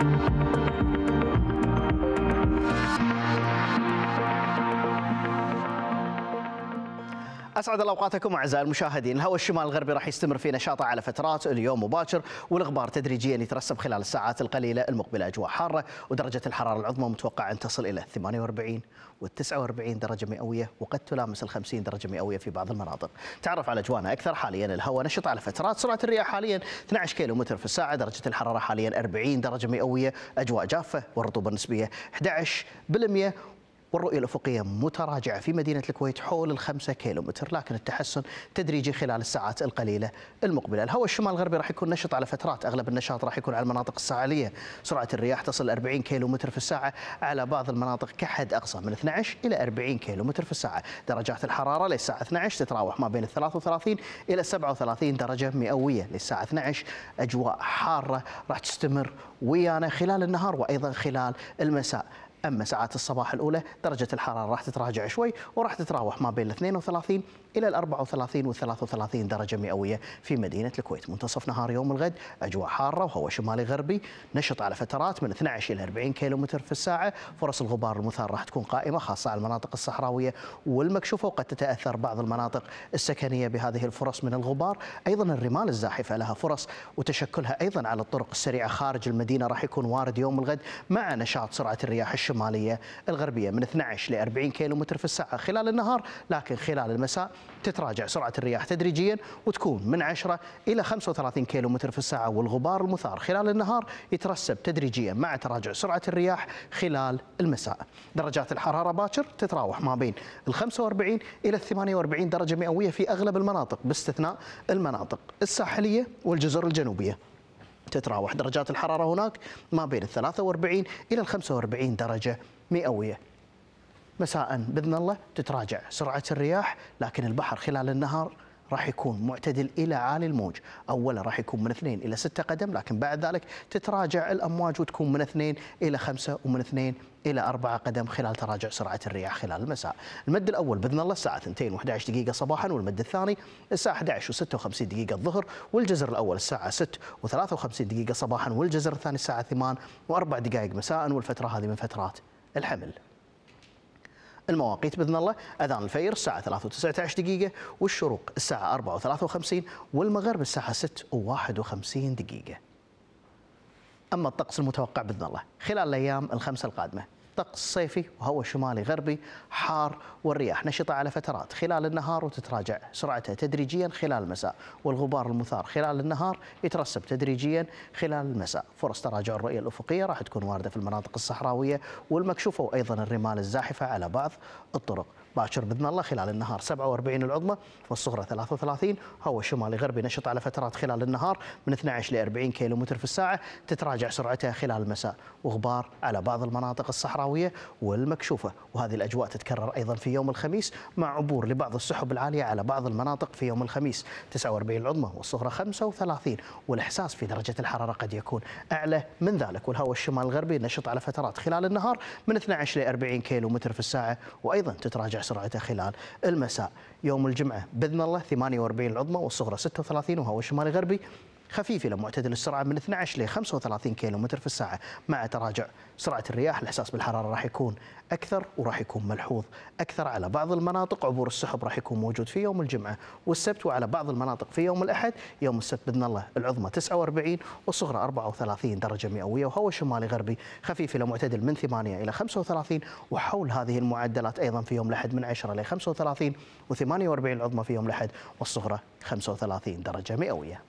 Thank you. اسعد اوقاتكم اعزائي المشاهدين، الهواء الشمال الغربي راح يستمر في نشاطه على فترات اليوم مباشر والغبار تدريجيا يترسب خلال الساعات القليله المقبله اجواء حاره ودرجه الحراره العظمى متوقع ان تصل الى 48 و 49 درجه مئويه وقد تلامس ال 50 درجه مئويه في بعض المناطق. تعرف على اجوانا اكثر حاليا الهواء نشط على فترات سرعه الرياح حاليا 12 كيلو متر في الساعه، درجه الحراره حاليا 40 درجه مئويه، اجواء جافه والرطوبه النسبيه 11% والرؤية الأفقية متراجعة في مدينة الكويت حول الخمسة كيلومتر لكن التحسن تدريجي خلال الساعات القليلة المقبلة الهواء الشمال الغربي راح يكون نشط على فترات أغلب النشاط راح يكون على المناطق الساحلية سرعة الرياح تصل 40 كيلومتر في الساعة على بعض المناطق كحد أقصى من 12 إلى 40 كيلومتر في الساعة درجات الحرارة للساعة 12 تتراوح ما بين 33 إلى 37 درجة مئوية للساعة 12 أجواء حارة راح تستمر ويانا خلال النهار وأيضا خلال المساء أما ساعات الصباح الأولى درجة الحرارة راح تتراجع شوي وراح تتراوح ما بين 32 إلى ال 34 و 33 درجة مئوية في مدينة الكويت منتصف نهار يوم الغد أجواء حارة وهو شمالي غربي نشط على فترات من 12 إلى 40 كيلومتر في الساعة فرص الغبار المثار راح تكون قائمة خاصة على المناطق الصحراوية والمكشوفة وقد تتأثر بعض المناطق السكنية بهذه الفرص من الغبار أيضا الرمال الزاحفة لها فرص وتشكلها أيضا على الطرق السريعة خارج المدينة راح يكون وارد يوم الغد مع نشاط سرعة الرياح الشمالية الغربية من 12 ل 40 كيلومتر في الساعة خلال النهار لكن خلال المساء تتراجع سرعة الرياح تدريجيا وتكون من 10 إلى 35 متر في الساعة والغبار المثار خلال النهار يترسب تدريجيا مع تراجع سرعة الرياح خلال المساء درجات الحرارة باكر تتراوح ما بين ال 45 إلى 48 درجة مئوية في أغلب المناطق باستثناء المناطق الساحلية والجزر الجنوبية تتراوح درجات الحرارة هناك ما بين ال 43 إلى ال 45 درجة مئوية مساء باذن الله تتراجع سرعه الرياح لكن البحر خلال النهار راح يكون معتدل الى عالي الموج، اولا راح يكون من 2 الى 6 قدم لكن بعد ذلك تتراجع الامواج وتكون من 2 الى 5 ومن 2 الى 4 قدم خلال تراجع سرعه الرياح خلال المساء. المد الاول باذن الله الساعه 2 و11 دقيقه صباحا والمد الثاني الساعه 11 و56 دقيقه الظهر والجزر الاول الساعه 6 و53 دقيقه صباحا والجزر الثاني الساعه 8 و4 دقائق مساء والفتره هذه من فترات الحمل. المواقيت باذن الله اذان الفير الساعه 3 و19 دقيقه والشروق الساعه 4 و53 والمغرب الساعه 6 و51 دقيقه. اما الطقس المتوقع باذن الله خلال الايام الخمسه القادمه طقس صيفي وهواء شمالي غربي حار والرياح نشطة على فترات خلال النهار وتتراجع سرعتها تدريجيا خلال المساء والغبار المثار خلال النهار يترسب تدريجيا خلال المساء فرص تراجع الرؤية الأفقية راح تكون واردة في المناطق الصحراوية والمكشوفة وأيضا الرمال الزاحفة على بعض الطرق باكر باذن الله خلال النهار 47 العظمى والصغرى 33 هواء شمالي غربي نشط على فترات خلال النهار من 12 ل 40 متر في الساعه تتراجع سرعتها خلال المساء وغبار على بعض المناطق الصحراويه والمكشوفه وهذه الاجواء تتكرر ايضا في يوم الخميس مع عبور لبعض السحب العاليه على بعض المناطق في يوم الخميس 49 العظمى والصغرى 35 والاحساس في درجه الحراره قد يكون اعلى من ذلك والهواء الشمال الغربي نشط على فترات خلال النهار من 12 ل 40 كيلومتر في الساعه وايضا تتراجع سرعتها خلال المساء يوم الجمعة بإذن الله 48 العظمى والصغرى 36 وهو شمالي غربي خفيف إلى معتدل السرعة من 12 ل 35 كيلومتر في الساعة مع تراجع سرعة الرياح الإحساس بالحرارة راح يكون أكثر وراح يكون ملحوظ أكثر على بعض المناطق عبور السحب راح يكون موجود في يوم الجمعة والسبت وعلى بعض المناطق في يوم الأحد يوم السبت بإذن الله العظمى 49 والصغرى 34 درجة مئوية وهواء شمالي غربي خفيف إلى معتدل من 8 إلى 35 وحول هذه المعدلات أيضا في يوم الأحد من 10 ل 35 و48 العظمى في يوم الأحد والصغرى 35 درجة مئوية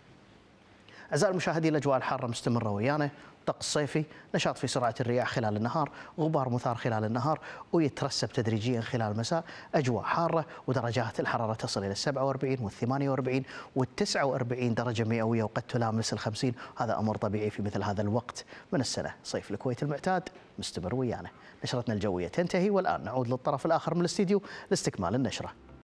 أعزائي المشاهدين الأجواء الحارة مستمرة ويانا طقس صيفي نشاط في سرعة الرياح خلال النهار غبار مثار خلال النهار ويترسب تدريجيا خلال المساء أجواء حارة ودرجات الحرارة تصل إلى 47 وال 48 وال 49 درجة مئوية وقد تلامس ال 50 هذا أمر طبيعي في مثل هذا الوقت من السنة صيف الكويت المعتاد مستمر ويانا نشرتنا الجوية تنتهي والآن نعود للطرف الآخر من الاستديو لاستكمال النشرة